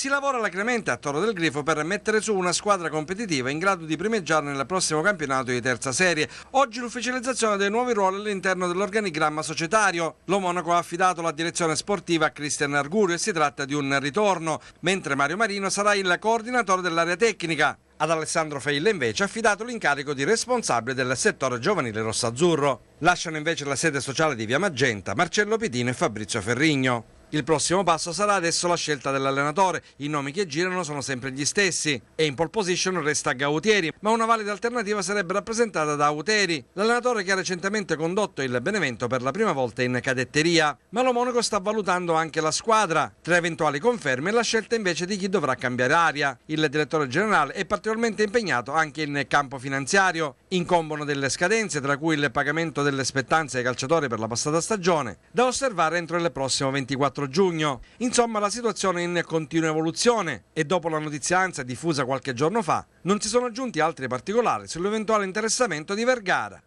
Si lavora alacremente a Toro del Grifo per mettere su una squadra competitiva in grado di primeggiare nel prossimo campionato di terza serie. Oggi l'ufficializzazione dei nuovi ruoli all'interno dell'organigramma societario. Lo Monaco ha affidato la direzione sportiva a Cristian Argurio e si tratta di un ritorno, mentre Mario Marino sarà il coordinatore dell'area tecnica. Ad Alessandro Feille invece è affidato l'incarico di responsabile del settore giovanile rossazzurro. Lasciano invece la sede sociale di Via Magenta Marcello Pitino e Fabrizio Ferrigno. Il prossimo passo sarà adesso la scelta dell'allenatore. I nomi che girano sono sempre gli stessi e in pole position resta Gautieri, ma una valida alternativa sarebbe rappresentata da Auteri, l'allenatore che ha recentemente condotto il Benevento per la prima volta in cadetteria. Ma lo Monaco sta valutando anche la squadra. Tra eventuali conferme la scelta invece di chi dovrà cambiare aria. Il direttore generale è particolarmente impegnato anche in campo finanziario. Incombono delle scadenze, tra cui il pagamento delle spettanze ai calciatori per la passata stagione, da osservare entro il prossimo 24 4 giugno. Insomma la situazione è in continua evoluzione e dopo la notizianza diffusa qualche giorno fa non si sono aggiunti altri particolari sull'eventuale interessamento di Vergara.